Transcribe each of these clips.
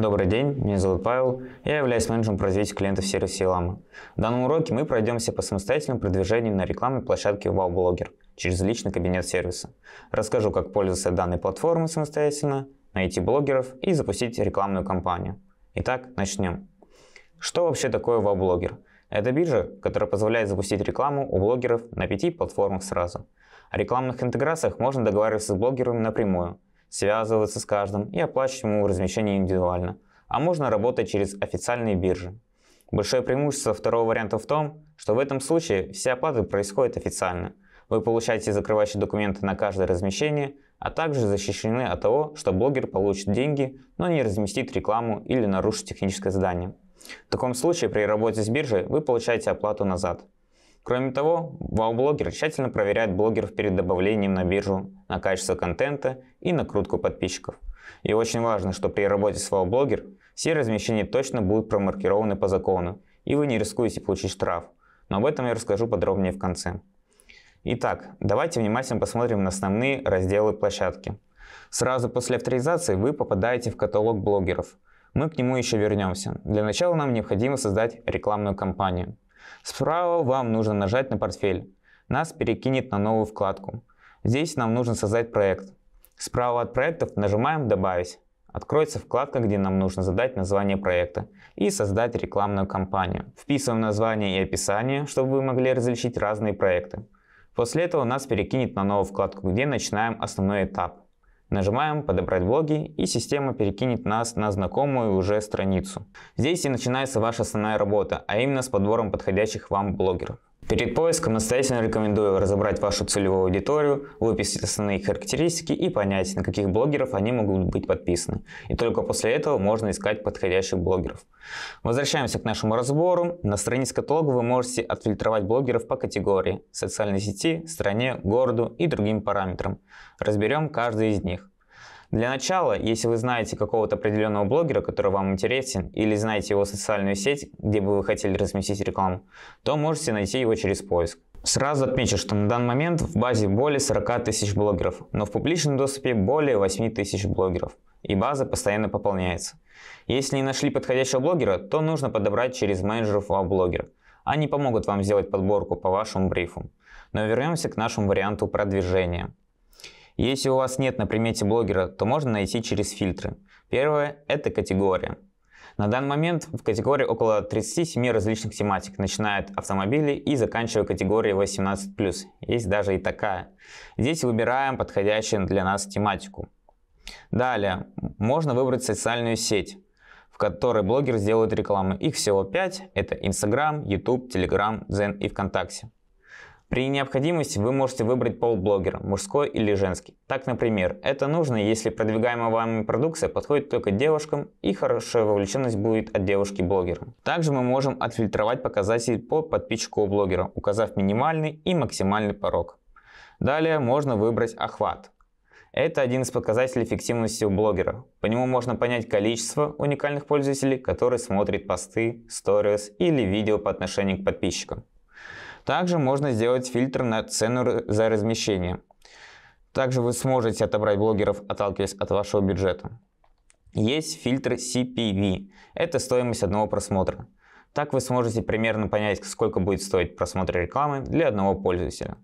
Добрый день, меня зовут Павел, я являюсь менеджером по развитию клиентов в сервисе Илама. В данном уроке мы пройдемся по самостоятельному продвижению на рекламной площадке WowBlogger через личный кабинет сервиса. Расскажу, как пользоваться данной платформой самостоятельно, найти блогеров и запустить рекламную кампанию. Итак, начнем. Что вообще такое WowBlogger? Это биржа, которая позволяет запустить рекламу у блогеров на пяти платформах сразу. О рекламных интеграциях можно договариваться с блогерами напрямую – связываться с каждым и оплачивать ему размещение индивидуально, а можно работать через официальные биржи. Большое преимущество второго варианта в том, что в этом случае все оплаты происходят официально. Вы получаете закрывающие документы на каждое размещение, а также защищены от того, что блогер получит деньги, но не разместит рекламу или нарушит техническое задание. В таком случае при работе с биржей вы получаете оплату назад. Кроме того, вау-блогер тщательно проверяет блогеров перед добавлением на биржу на качество контента и накрутку подписчиков. И очень важно, что при работе с вау-блогер все размещения точно будут промаркированы по закону, и вы не рискуете получить штраф. Но об этом я расскажу подробнее в конце. Итак, давайте внимательно посмотрим на основные разделы площадки. Сразу после авторизации вы попадаете в каталог блогеров. Мы к нему еще вернемся. Для начала нам необходимо создать рекламную кампанию. Справа вам нужно нажать на портфель. Нас перекинет на новую вкладку. Здесь нам нужно создать проект. Справа от проектов нажимаем «Добавить». Откроется вкладка, где нам нужно задать название проекта и создать рекламную кампанию. Вписываем название и описание, чтобы вы могли различить разные проекты. После этого нас перекинет на новую вкладку, где начинаем основной этап. Нажимаем «Подобрать блоги» и система перекинет нас на знакомую уже страницу. Здесь и начинается ваша основная работа, а именно с подбором подходящих вам блогеров. Перед поиском настоятельно рекомендую разобрать вашу целевую аудиторию, выписать основные характеристики и понять, на каких блогеров они могут быть подписаны. И только после этого можно искать подходящих блогеров. Возвращаемся к нашему разбору. На странице каталога вы можете отфильтровать блогеров по категории, социальной сети, стране, городу и другим параметрам. Разберем каждый из них. Для начала, если вы знаете какого-то определенного блогера, который вам интересен, или знаете его социальную сеть, где бы вы хотели разместить рекламу, то можете найти его через поиск. Сразу отмечу, что на данный момент в базе более 40 тысяч блогеров, но в публичном доступе более 8 тысяч блогеров, и база постоянно пополняется. Если не нашли подходящего блогера, то нужно подобрать через менеджеров у блогера. Они помогут вам сделать подборку по вашему брифу. Но вернемся к нашему варианту продвижения. Если у вас нет на примете блогера, то можно найти через фильтры. Первое – это категория. На данный момент в категории около 37 различных тематик, начиная от автомобилей и заканчивая категорией 18+. Есть даже и такая. Здесь выбираем подходящую для нас тематику. Далее, можно выбрать социальную сеть, в которой блогер сделает рекламу. Их всего 5, это Instagram, YouTube, Telegram, Zen и ВКонтакте. При необходимости вы можете выбрать пол блогера, мужской или женский. Так, например, это нужно, если продвигаемая вами продукция подходит только девушкам и хорошая вовлеченность будет от девушки блогера. Также мы можем отфильтровать показатель по подписчику блогера, указав минимальный и максимальный порог. Далее можно выбрать охват. Это один из показателей эффективности у блогера. По нему можно понять количество уникальных пользователей, которые смотрят посты, сторис или видео по отношению к подписчикам. Также можно сделать фильтр на цену за размещение. Также вы сможете отобрать блогеров, отталкиваясь от вашего бюджета. Есть фильтр CPV. Это стоимость одного просмотра. Так вы сможете примерно понять, сколько будет стоить просмотр рекламы для одного пользователя.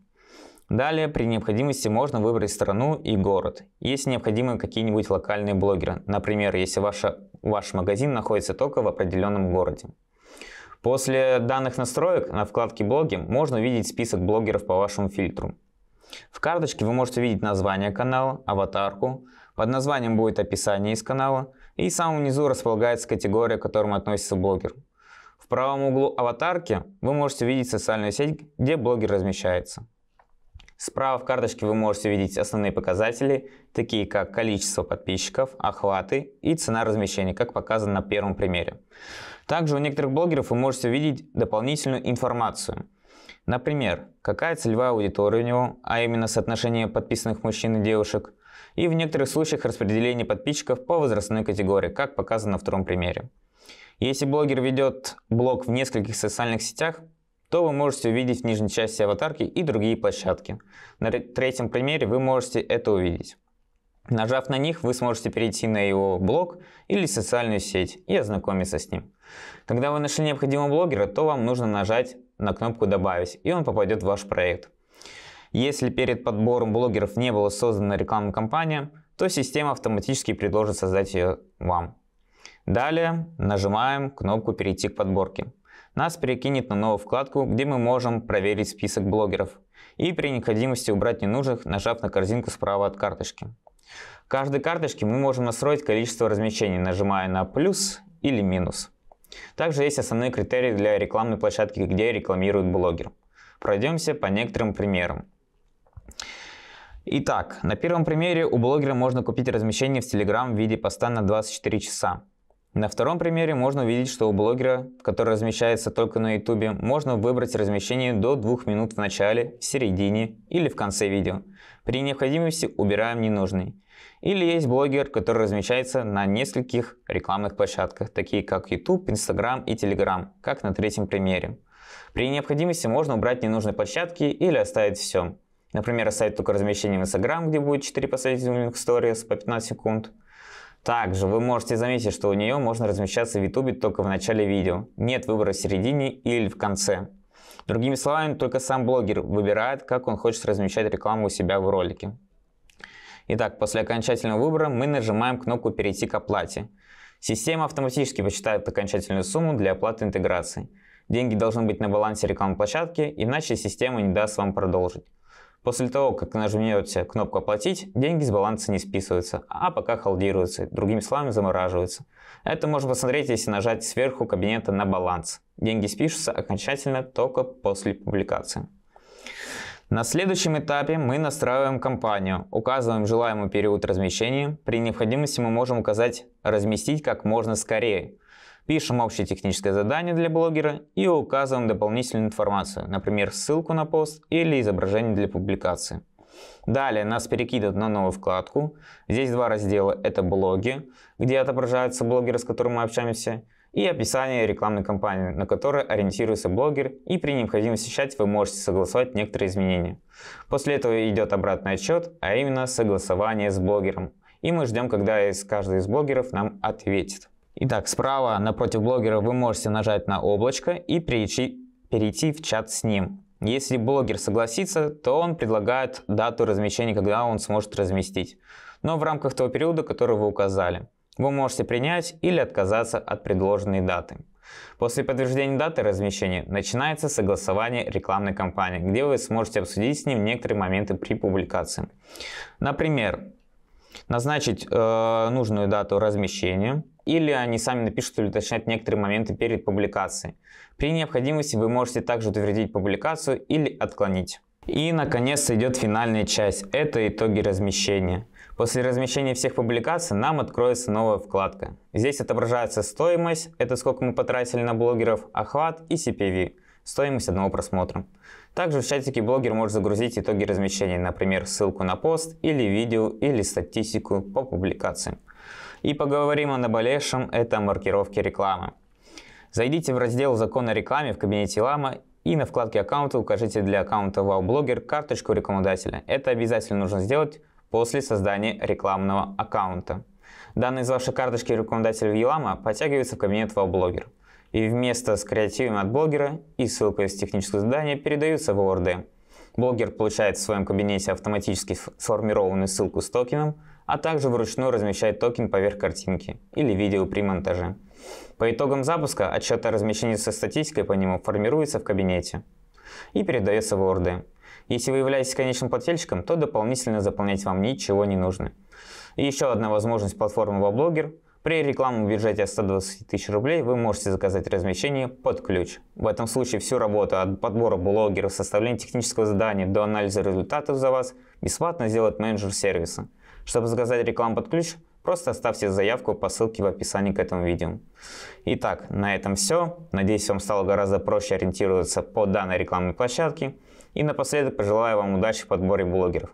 Далее, при необходимости можно выбрать страну и город. Есть необходимы какие-нибудь локальные блогеры, например, если ваша, ваш магазин находится только в определенном городе. После данных настроек на вкладке «Блоги» можно увидеть список блогеров по вашему фильтру. В карточке вы можете видеть название канала, аватарку, под названием будет описание из канала, и в самом низу располагается категория, к которому относится блогер. В правом углу аватарки вы можете видеть социальную сеть, где блогер размещается. Справа в карточке вы можете видеть основные показатели, такие как количество подписчиков, охваты и цена размещения, как показано на первом примере. Также у некоторых блогеров вы можете увидеть дополнительную информацию. Например, какая целевая аудитория у него, а именно соотношение подписанных мужчин и девушек, и в некоторых случаях распределение подписчиков по возрастной категории, как показано на втором примере. Если блогер ведет блог в нескольких социальных сетях, то вы можете увидеть в нижней части аватарки и другие площадки. На третьем примере вы можете это увидеть. Нажав на них, вы сможете перейти на его блог или социальную сеть и ознакомиться с ним. Когда вы нашли необходимого блогера, то вам нужно нажать на кнопку «Добавить», и он попадет в ваш проект. Если перед подбором блогеров не была создана рекламная кампания, то система автоматически предложит создать ее вам. Далее нажимаем кнопку «Перейти к подборке». Нас перекинет на новую вкладку, где мы можем проверить список блогеров и при необходимости убрать ненужных, нажав на корзинку справа от карточки каждой карточке мы можем настроить количество размещений, нажимая на плюс или минус. Также есть основные критерии для рекламной площадки, где рекламирует блогер. Пройдемся по некоторым примерам. Итак, на первом примере у блогера можно купить размещение в Telegram в виде поста на 24 часа. На втором примере можно увидеть, что у блогера, который размещается только на YouTube, можно выбрать размещение до 2 минут в начале, в середине или в конце видео. При необходимости убираем ненужный. Или есть блогер, который размещается на нескольких рекламных площадках, такие как YouTube, Instagram и Telegram, как на третьем примере. При необходимости можно убрать ненужные площадки или оставить все. Например, оставить только размещение в Instagram, где будет 4 последовательных сторис по 15 секунд – также вы можете заметить, что у нее можно размещаться в YouTube только в начале видео. Нет выбора в середине или в конце. Другими словами, только сам блогер выбирает, как он хочет размещать рекламу у себя в ролике. Итак, после окончательного выбора мы нажимаем кнопку «Перейти к оплате». Система автоматически посчитает окончательную сумму для оплаты интеграции. Деньги должны быть на балансе рекламной площадки, иначе система не даст вам продолжить. После того, как нажмете кнопку «Оплатить», деньги с баланса не списываются, а пока холдируются, другими словами замораживаются. Это можно посмотреть, если нажать сверху кабинета на «Баланс». Деньги спишутся окончательно только после публикации. На следующем этапе мы настраиваем компанию, указываем желаемый период размещения. При необходимости мы можем указать «Разместить как можно скорее». Пишем общее техническое задание для блогера и указываем дополнительную информацию, например, ссылку на пост или изображение для публикации. Далее нас перекидывают на новую вкладку. Здесь два раздела. Это блоги, где отображаются блогеры, с которыми мы общаемся, и описание рекламной кампании, на которой ориентируется блогер, и при необходимости чате вы можете согласовать некоторые изменения. После этого идет обратный отчет, а именно согласование с блогером. И мы ждем, когда из каждого из блогеров нам ответит. Итак, справа напротив блогера вы можете нажать на облачко и перейти, перейти в чат с ним. Если блогер согласится, то он предлагает дату размещения, когда он сможет разместить, но в рамках того периода, который вы указали. Вы можете принять или отказаться от предложенной даты. После подтверждения даты размещения начинается согласование рекламной кампании, где вы сможете обсудить с ним некоторые моменты при публикации. Например, назначить э, нужную дату размещения, или они сами напишут или уточнят некоторые моменты перед публикацией. При необходимости вы можете также утвердить публикацию или отклонить. И, наконец, идет финальная часть – это итоги размещения. После размещения всех публикаций нам откроется новая вкладка. Здесь отображается стоимость, это сколько мы потратили на блогеров, охват и CPV, стоимость одного просмотра. Также в чатике блогер может загрузить итоги размещения, например, ссылку на пост или видео или статистику по публикациям и поговорим о наболевшем – это маркировки рекламы. Зайдите в раздел «Закон о рекламе» в кабинете Лама и на вкладке аккаунта укажите для аккаунта WowBlogger карточку рекламодателя. Это обязательно нужно сделать после создания рекламного аккаунта. Данные из вашей карточки рекламодателя в Елама подтягиваются в кабинет WowBlogger. И вместо с креативом от блогера и ссылкой из технического задания передаются в ОРД. Блогер получает в своем кабинете автоматически сформированную ссылку с токеном, а также вручную размещать токен поверх картинки или видео при монтаже. По итогам запуска отчет о размещении со статистикой по нему формируется в кабинете и передается в Word. Если вы являетесь конечным плательщиком, то дополнительно заполнять вам ничего не нужно. И еще одна возможность платформы воблогер: при рекламном бюджете 120 тысяч рублей вы можете заказать размещение под ключ. В этом случае всю работу от подбора блогеров, составления технического задания до анализа результатов за вас бесплатно сделает менеджер сервиса – чтобы заказать рекламу под ключ, просто оставьте заявку по ссылке в описании к этому видео. Итак, на этом все. Надеюсь, вам стало гораздо проще ориентироваться по данной рекламной площадке. И напоследок пожелаю вам удачи в подборе блогеров.